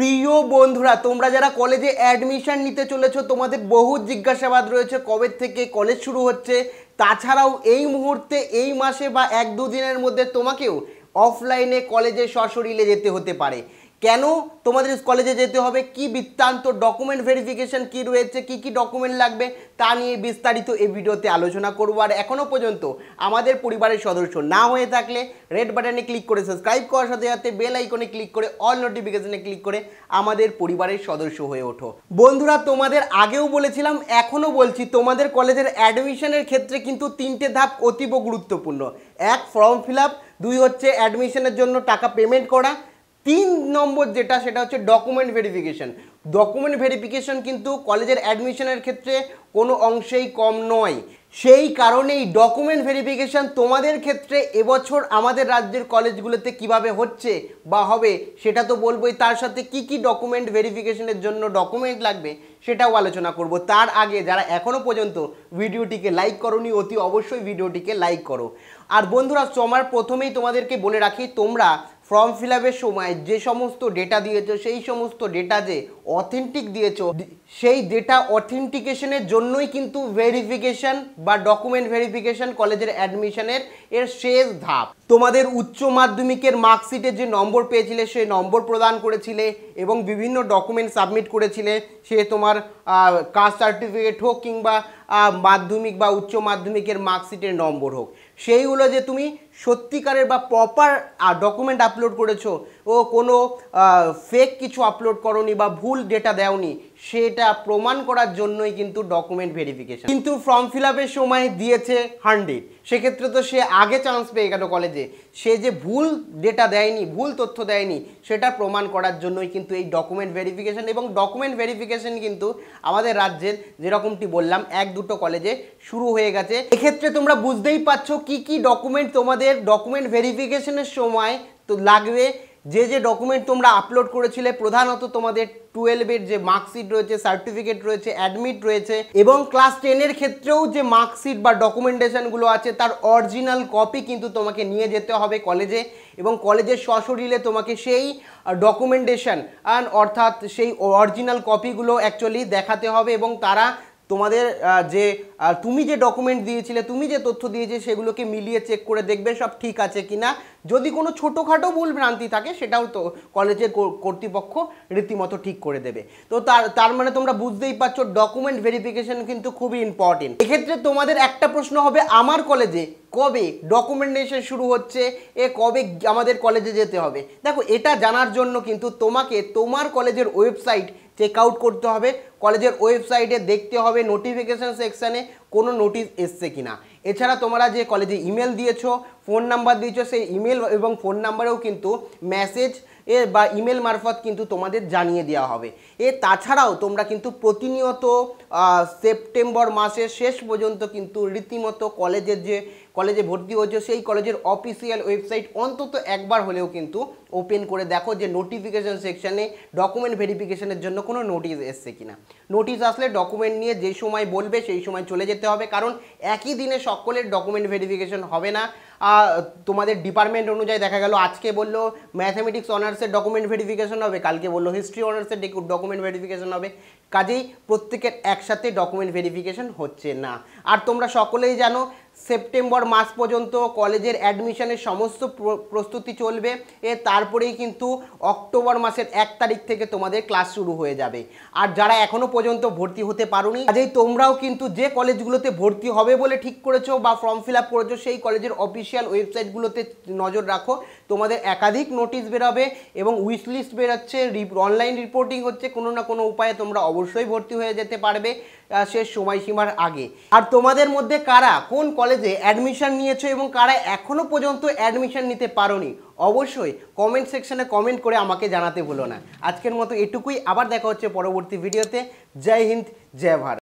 প্রিয় বন্ধুরা তোমরা যারা কলেজে অ্যাডমিশন নিতে চলেছো তোমাদের বহু জিজ্ঞাসাবাদ রয়েছে কবে থেকে কলেজ শুরু হচ্ছে তাছাড়াও এই মুহূর্তে এই মাসে বা এক দুদিনের মধ্যে তোমাকেও অফলাইনে কলেজে সশরীলে যেতে হতে পারে কেন তোমাদের কলেজে যেতে হবে কি বৃত্তান্ত ডকুমেন্ট ভেরিফিকেশন কি রয়েছে কি কি ডকুমেন্ট লাগবে তা নিয়ে বিস্তারিত এই ভিডিওতে আলোচনা করব আর এখনও পর্যন্ত আমাদের পরিবারের সদস্য না হয়ে থাকলে রেড বাটনে ক্লিক করে সাবস্ক্রাইব করার সাথে সাথে বেল আইকনে ক্লিক করে অল নোটিফিকেশনে ক্লিক করে আমাদের পরিবারের সদস্য হয়ে ওঠো বন্ধুরা তোমাদের আগেও বলেছিলাম এখনও বলছি তোমাদের কলেজের অ্যাডমিশনের ক্ষেত্রে কিন্তু তিনটে ধাপ অতীব গুরুত্বপূর্ণ এক ফর্ম ফিল আপ দুই হচ্ছে অ্যাডমিশনের জন্য টাকা পেমেন্ট করা তিন নম্বর যেটা সেটা হচ্ছে ডকুমেন্ট ভেরিফিকেশন ডকুমেন্ট ভেরিফিকেশন কিন্তু কলেজের অ্যাডমিশনের ক্ষেত্রে কোনো অংশেই কম নয় সেই কারণেই ডকুমেন্ট ভেরিফিকেশন তোমাদের ক্ষেত্রে এবছর আমাদের রাজ্যের কলেজগুলোতে কিভাবে হচ্ছে বা হবে সেটা তো বলবোই তার সাথে কি কি ডকুমেন্ট ভেরিফিকেশনের জন্য ডকুমেন্ট লাগবে সেটাও আলোচনা করব তার আগে যারা এখনও পর্যন্ত ভিডিওটিকে লাইক করনি অতি অবশ্যই ভিডিওটিকে লাইক করো আর বন্ধুরা তোমার প্রথমেই তোমাদেরকে বলে রাখি তোমরা ফর্ম ফিল সময় যে সমস্ত ডেটা দিয়েছে সেই সমস্ত ডেটা যে অথেন্টিক দিয়েছো সেই ডেটা অথেন্টিকেশনের জন্যই কিন্তু ভেরিফিকেশন বা ডকুমেন্ট ভেরিফিকেশন কলেজের অ্যাডমিশনের এর শেষ ধাপ তোমাদের উচ্চ মাধ্যমিকের মার্কশিটে যে নম্বর পেয়েছিলে সেই নম্বর প্রদান করেছিলে এবং বিভিন্ন ডকুমেন্ট সাবমিট করেছিলে সে তোমার কাস্ট সার্টিফিকেট হোক কিংবা মাধ্যমিক বা উচ্চ মাধ্যমিকের মার্কশিটের নম্বর হোক সেইগুলো যে তুমি সত্যিকারের বা প্রপার ডকুমেন্ট আপলোড করেছো ও কোনো ফেক কিছু আপলোড করনি বা ভুল ডেটা দেওনি সেটা প্রমাণ করার জন্যই কিন্তু ডকুমেন্ট ভেরিফিকেশন কিন্তু ফর্ম ফিল আপের সময় দিয়েছে হান্ড্রেড সেক্ষেত্রে তো সে আগে চান্স পেয়ে গেল কলেজে সে যে ভুল ডেটা দেয়নি ভুল তথ্য দেয়নি সেটা প্রমাণ করার জন্যই কিন্তু এই ডকুমেন্ট ভেরিফিকেশন এবং ডকুমেন্ট ভেরিফিকেশন কিন্তু আমাদের রাজ্যের যেরকমটি বললাম এক দুটো কলেজে শুরু হয়ে গেছে এক্ষেত্রে তোমরা বুঝতেই পারছো কি কি ডকুমেন্ট তোমাদের ডকুমেন্ট ভেরিফিকেশনের সময় তো লাগবে যে যে ডকুমেন্ট তোমরা আপলোড করেছিলে প্রধানত তোমাদের টুয়েলভের যে মার্কশিট রয়েছে সার্টিফিকেট রয়েছে অ্যাডমিট রয়েছে এবং ক্লাস টেনের ক্ষেত্রেও যে মার্কশিট বা ডকুমেন্টেশনগুলো আছে তার অরিজিনাল কপি কিন্তু তোমাকে নিয়ে যেতে হবে কলেজে এবং কলেজের সশরীরে তোমাকে সেই ডকুমেন্টেশন অর্থাৎ সেই অরিজিনাল কপিগুলো অ্যাকচুয়ালি দেখাতে হবে এবং তারা তোমাদের যে তুমি যে ডকুমেন্ট দিয়েছিলে তুমি যে তথ্য দিয়েছে সেগুলোকে মিলিয়ে চেক করে দেখবে সব ঠিক আছে কিনা যদি কোনো ছোটোখাটো ভুল ভ্রান্তি থাকে সেটাও তো কলেজের কর্তৃপক্ষ রীতিমতো ঠিক করে দেবে তো তার তার মানে তোমরা বুঝতেই পারছো ডকুমেন্ট ভেরিফিকেশন কিন্তু খুবই ইম্পর্টেন্ট এক্ষেত্রে তোমাদের একটা প্রশ্ন হবে আমার কলেজে কবে ডকুমেন্টেশন শুরু হচ্ছে এ কবে আমাদের কলেজে যেতে হবে দেখো এটা জানার জন্য কিন্তু তোমাকে তোমার কলেজের ওয়েবসাইট চেক আউট করতে হবে কলেজের ওয়েবসাইটে দেখতে হবে নোটিফিকেশান সেকশানে কোনো নোটিশ এসছে কিনা এছাড়া তোমরা যে কলেজে ইমেল দিয়েছো ফোন নাম্বার দিয়েছো সেই ইমেল এবং ফোন নাম্বারেও কিন্তু মেসেজ এ বা ইমেল মারফত কিন্তু তোমাদের জানিয়ে দেওয়া হবে এ তাছাড়াও তোমরা কিন্তু প্রতিনিয়ত সেপ্টেম্বর মাসের শেষ পর্যন্ত কিন্তু রীতিমতো কলেজের যে কলেজে ভর্তি হয়েছে সেই কলেজের অফিসিয়াল ওয়েবসাইট অন্তত একবার হলেও কিন্তু ওপেন করে দেখো যে নোটিফিকেশান সেকশানে ডকুমেন্ট ভেরিফিকেশনের জন্য কোনো নোটিশ এসছে কিনা নোটিশ আসলে ডকুমেন্ট নিয়ে যে সময় বলবে সেই সময় চলে যেতে হবে কারণ একই দিনে সকলের ডকুমেন্ট ভেরিফিকেশান হবে না তোমাদের ডিপার্টমেন্ট অনুযায়ী দেখা গেল আজকে বললো ম্যাথামেটিক্স অনার্সের ডকুমেন্ট ভেরিফিকেশন হবে কালকে বললো হিস্ট্রি অনার্সের ডকুমেন্ট ভেরিফিকেশন হবে কাজেই প্রত্যেকের একসাথে ডকুমেন্ট ভেরিফিকেশন হচ্ছে না আর তোমরা সকলেই জানো সেপ্টেম্বর মাস পর্যন্ত কলেজের অ্যাডমিশনের সমস্ত প্রস্তুতি চলবে এ তারপরেই কিন্তু অক্টোবর মাসের এক তারিখ থেকে তোমাদের ক্লাস শুরু হয়ে যাবে আর যারা এখনও পর্যন্ত ভর্তি হতে পারোনি কাজেই তোমরাও কিন্তু যে কলেজগুলোতে ভর্তি হবে বলে ঠিক করেছো বা ফর্ম ফিল আপ করেছো সেই কলেজের অফিসিয়াল ওয়েবসাইটগুলোতে নজর রাখো তোমাদের একাধিক নোটিশ বেরোবে এবং উইশ লিস্ট বেরোচ্ছে অনলাইন রিপোর্টিং হচ্ছে কোনো না কোনো উপায়ে তোমরা অবশ্যই ভর্তি হয়ে যেতে পারবে শেষ সময়সীমার আগে আর তোমাদের মধ্যে কারা কোন কলেজে অ্যাডমিশন নিয়েছো এবং কারা এখনও পর্যন্ত অ্যাডমিশন নিতে পারোনি অবশ্যই কমেন্ট সেকশনে কমেন্ট করে আমাকে জানাতে ভুলো না আজকের মতো এটুকুই আবার দেখা হচ্ছে পরবর্তী ভিডিওতে জয় হিন্দ জয় ভারত